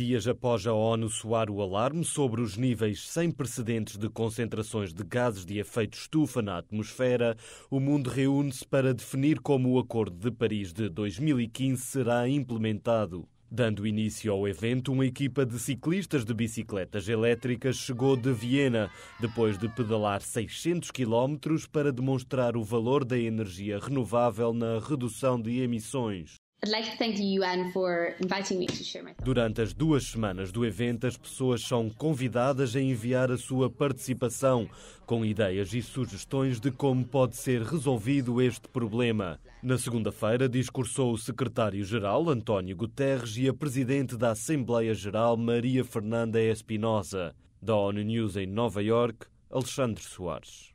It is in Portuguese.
Dias após a ONU soar o alarme sobre os níveis sem precedentes de concentrações de gases de efeito estufa na atmosfera, o mundo reúne-se para definir como o Acordo de Paris de 2015 será implementado. Dando início ao evento, uma equipa de ciclistas de bicicletas elétricas chegou de Viena, depois de pedalar 600 quilómetros para demonstrar o valor da energia renovável na redução de emissões. Durante as duas semanas do evento, as pessoas são convidadas a enviar a sua participação, com ideias e sugestões de como pode ser resolvido este problema. Na segunda-feira, discursou o secretário-geral, António Guterres, e a presidente da Assembleia Geral, Maria Fernanda Espinosa. Da ONU News em Nova York, Alexandre Soares.